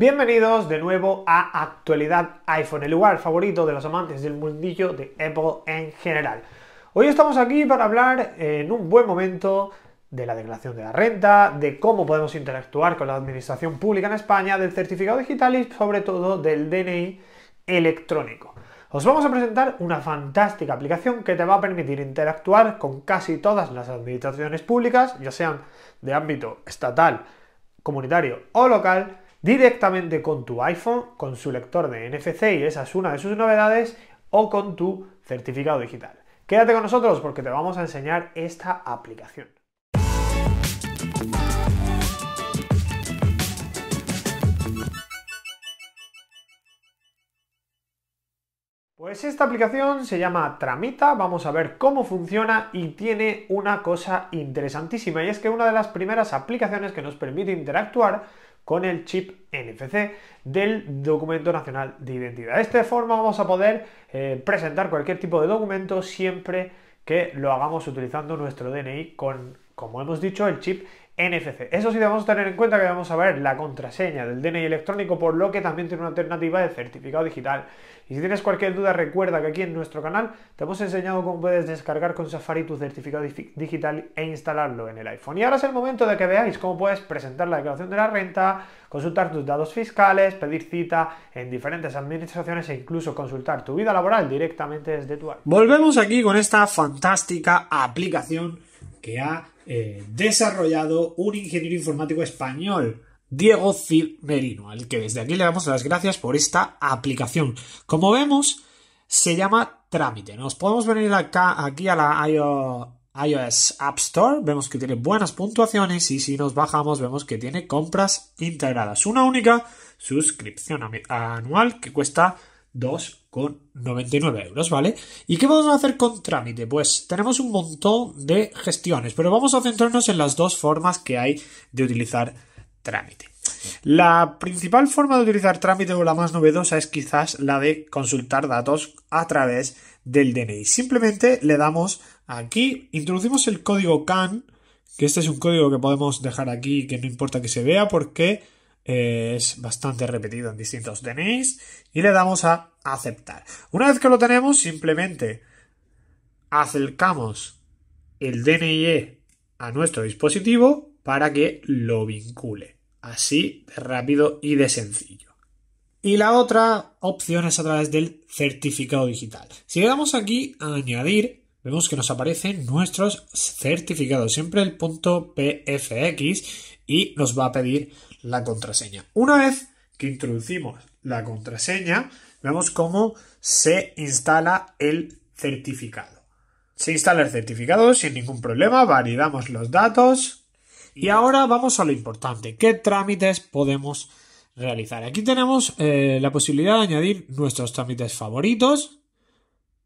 Bienvenidos de nuevo a Actualidad iPhone, el lugar favorito de los amantes del mundillo de Apple en general. Hoy estamos aquí para hablar eh, en un buen momento de la declaración de la renta, de cómo podemos interactuar con la administración pública en España, del certificado digital y sobre todo del DNI electrónico. Os vamos a presentar una fantástica aplicación que te va a permitir interactuar con casi todas las administraciones públicas, ya sean de ámbito estatal, comunitario o local, directamente con tu iPhone, con su lector de NFC y esa es una de sus novedades, o con tu certificado digital. Quédate con nosotros porque te vamos a enseñar esta aplicación. Pues esta aplicación se llama Tramita, vamos a ver cómo funciona y tiene una cosa interesantísima y es que una de las primeras aplicaciones que nos permite interactuar con el chip NFC del documento nacional de identidad. De esta forma vamos a poder eh, presentar cualquier tipo de documento siempre que lo hagamos utilizando nuestro DNI con, como hemos dicho, el chip NFC. Eso sí debemos tener en cuenta que vamos a ver la contraseña del DNI electrónico, por lo que también tiene una alternativa de certificado digital. Y si tienes cualquier duda, recuerda que aquí en nuestro canal te hemos enseñado cómo puedes descargar con Safari tu certificado digital e instalarlo en el iPhone. Y ahora es el momento de que veáis cómo puedes presentar la declaración de la renta, consultar tus datos fiscales, pedir cita en diferentes administraciones e incluso consultar tu vida laboral directamente desde tu iPhone. Volvemos aquí con esta fantástica aplicación ha eh, desarrollado un ingeniero informático español, Diego Cimerino, al que desde aquí le damos las gracias por esta aplicación. Como vemos, se llama Trámite. Nos podemos venir acá, aquí a la iOS App Store, vemos que tiene buenas puntuaciones y si nos bajamos vemos que tiene compras integradas. Una única suscripción anual que cuesta 2,99 euros, ¿vale? ¿Y qué vamos a hacer con trámite? Pues tenemos un montón de gestiones, pero vamos a centrarnos en las dos formas que hay de utilizar trámite. La principal forma de utilizar trámite o la más novedosa es quizás la de consultar datos a través del DNI. Simplemente le damos aquí, introducimos el código CAN, que este es un código que podemos dejar aquí que no importa que se vea porque es bastante repetido en distintos DNIs y le damos a aceptar. Una vez que lo tenemos, simplemente acercamos el DNI e a nuestro dispositivo para que lo vincule. Así de rápido y de sencillo. Y la otra opción es a través del certificado digital. Si le damos aquí a añadir, vemos que nos aparecen nuestros certificados, siempre el punto PFX, y nos va a pedir la contraseña. Una vez que introducimos la contraseña, vemos cómo se instala el certificado. Se instala el certificado sin ningún problema, validamos los datos y ahora vamos a lo importante, qué trámites podemos realizar. Aquí tenemos eh, la posibilidad de añadir nuestros trámites favoritos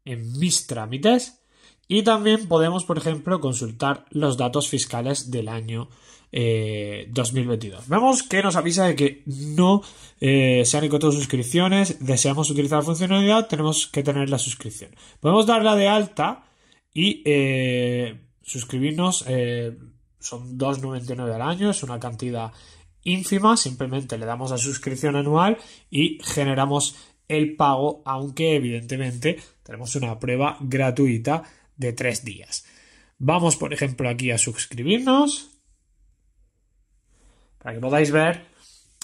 en mis trámites y también podemos, por ejemplo, consultar los datos fiscales del año 2022. Eh, Vemos que nos avisa de que no eh, se han encontrado suscripciones, deseamos utilizar la funcionalidad, tenemos que tener la suscripción. Podemos darla de alta y eh, suscribirnos, son 2,99 al año, es una cantidad ínfima, simplemente le damos a suscripción anual y generamos el pago, aunque evidentemente tenemos una prueba gratuita de tres días. Vamos, por ejemplo, aquí a suscribirnos para que podáis ver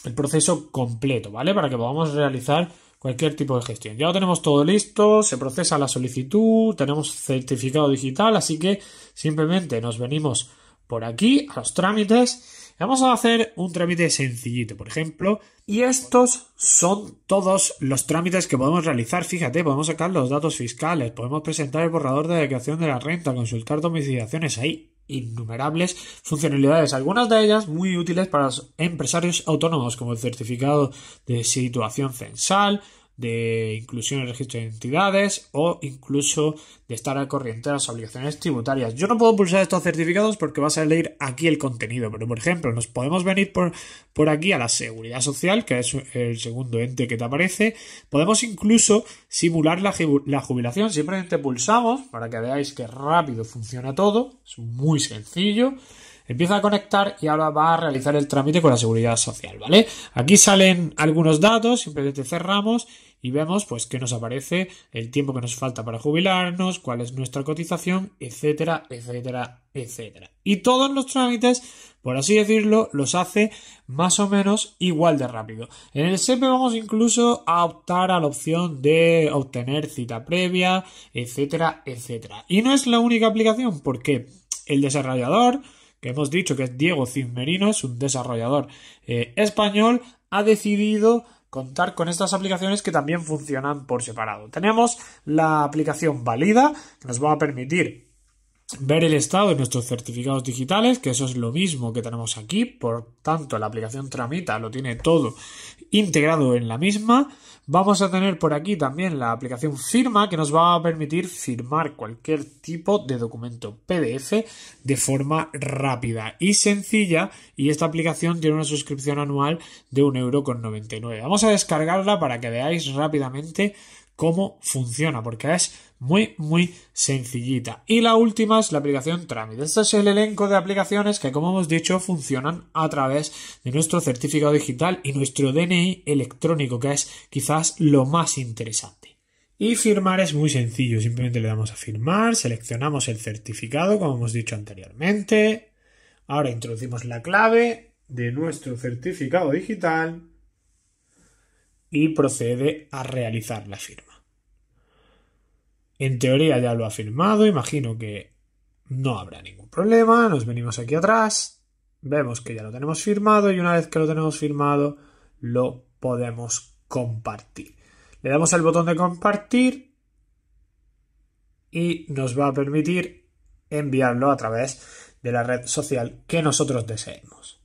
el proceso completo, ¿vale? Para que podamos realizar cualquier tipo de gestión. Ya lo tenemos todo listo, se procesa la solicitud, tenemos certificado digital, así que simplemente nos venimos por aquí a los trámites Vamos a hacer un trámite sencillito, por ejemplo, y estos son todos los trámites que podemos realizar. Fíjate, podemos sacar los datos fiscales, podemos presentar el borrador de declaración de la renta, consultar domiciliaciones, hay innumerables funcionalidades, algunas de ellas muy útiles para los empresarios autónomos, como el certificado de situación censal, de inclusión en el registro de entidades o incluso de estar al corriente de las obligaciones tributarias. Yo no puedo pulsar estos certificados porque vas a leer aquí el contenido, pero por ejemplo, nos podemos venir por, por aquí a la seguridad social, que es el segundo ente que te aparece. Podemos incluso simular la, la jubilación, simplemente pulsamos para que veáis que rápido funciona todo, es muy sencillo. Empieza a conectar y ahora va a realizar el trámite con la seguridad social, ¿vale? Aquí salen algunos datos, simplemente cerramos y vemos pues qué nos aparece, el tiempo que nos falta para jubilarnos, cuál es nuestra cotización, etcétera, etcétera, etcétera. Y todos los trámites, por así decirlo, los hace más o menos igual de rápido. En el SEPE vamos incluso a optar a la opción de obtener cita previa, etcétera, etcétera. Y no es la única aplicación, porque el desarrollador que hemos dicho que es Diego Cismerino, es un desarrollador eh, español, ha decidido contar con estas aplicaciones que también funcionan por separado. Tenemos la aplicación válida que nos va a permitir ver el estado de nuestros certificados digitales, que eso es lo mismo que tenemos aquí, por tanto la aplicación Tramita lo tiene todo integrado en la misma. Vamos a tener por aquí también la aplicación Firma que nos va a permitir firmar cualquier tipo de documento PDF de forma rápida y sencilla y esta aplicación tiene una suscripción anual de 1,99€. Vamos a descargarla para que veáis rápidamente cómo funciona, porque es muy, muy sencillita. Y la última es la aplicación Trámite. Este es el elenco de aplicaciones que, como hemos dicho, funcionan a través de nuestro certificado digital y nuestro DNI electrónico, que es quizás lo más interesante. Y firmar es muy sencillo, simplemente le damos a firmar, seleccionamos el certificado, como hemos dicho anteriormente, ahora introducimos la clave de nuestro certificado digital y procede a realizar la firma. En teoría ya lo ha firmado, imagino que no habrá ningún problema, nos venimos aquí atrás, vemos que ya lo tenemos firmado y una vez que lo tenemos firmado lo podemos compartir. Le damos al botón de compartir y nos va a permitir enviarlo a través de la red social que nosotros deseemos.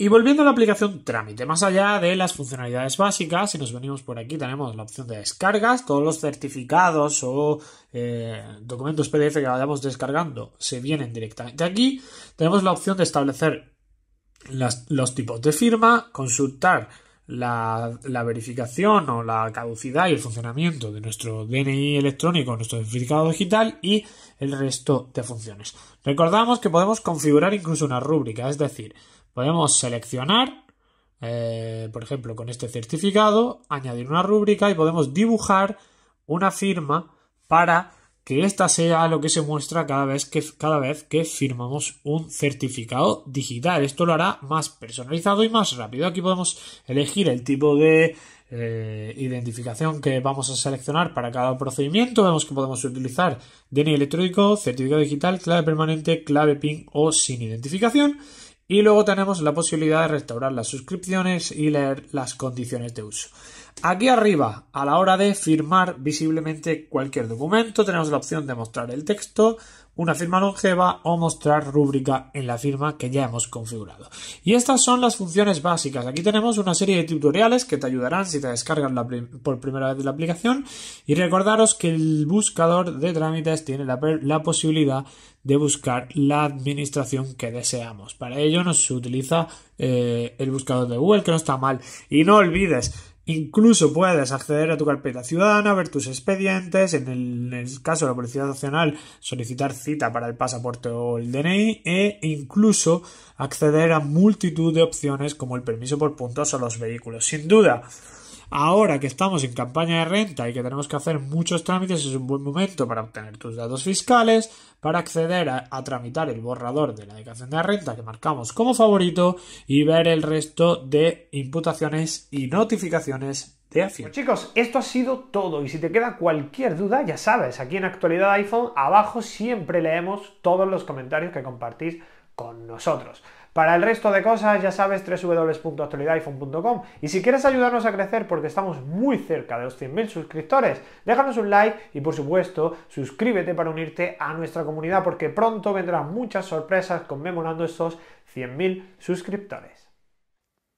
Y volviendo a la aplicación trámite, más allá de las funcionalidades básicas, si nos venimos por aquí tenemos la opción de descargas, todos los certificados o eh, documentos PDF que vayamos descargando se vienen directamente aquí. Tenemos la opción de establecer los tipos de firma, consultar la, verificación o la caducidad y el funcionamiento de nuestro DNI electrónico, nuestro certificado digital y el resto de funciones. Recordamos que podemos configurar incluso una rúbrica, es decir, Podemos seleccionar, eh, por ejemplo, con este certificado, añadir una rúbrica y podemos dibujar una firma para que esta sea lo que se muestra cada vez que, cada vez que firmamos un certificado digital. Esto lo hará más personalizado y más rápido. Aquí podemos elegir el tipo de eh, identificación que vamos a seleccionar para cada procedimiento. Vemos que podemos utilizar DNI electrónico, certificado digital, clave permanente, clave PIN o sin identificación. Y luego tenemos la posibilidad de restaurar las suscripciones y leer las condiciones de uso. Aquí arriba, a la hora de firmar visiblemente cualquier documento, tenemos la opción de mostrar el texto, una firma longeva o mostrar rúbrica en la firma que ya hemos configurado. Y estas son las funciones básicas. Aquí tenemos una serie de tutoriales que te ayudarán si te descargas por primera vez la aplicación y recordaros que el buscador de trámites tiene la, posibilidad de buscar la administración que deseamos. Para ello nos utiliza eh, el buscador de Google, que no está mal. Y no olvides, Incluso puedes acceder a tu carpeta ciudadana, ver tus expedientes, en el, caso de la Policía Nacional solicitar cita para el pasaporte o el DNI e incluso acceder a multitud de opciones como el permiso por puntos o los vehículos. Sin duda, Ahora que estamos en campaña de renta y que tenemos que hacer muchos trámites, es un buen momento para obtener tus datos fiscales, para acceder a, tramitar el borrador de la declaración de renta que marcamos como favorito y ver el resto de imputaciones y notificaciones de pues chicos, esto ha sido todo y si te queda cualquier duda, ya sabes, aquí en Actualidad iPhone abajo siempre leemos todos los comentarios que compartís nosotros. Para el resto de cosas, ya sabes, www.actualidadiphone.com. Y si quieres ayudarnos a crecer porque estamos muy cerca de los 100.000 suscriptores, déjanos un like y por supuesto, suscríbete para unirte a nuestra comunidad porque pronto vendrán muchas sorpresas conmemorando estos 100.000 suscriptores.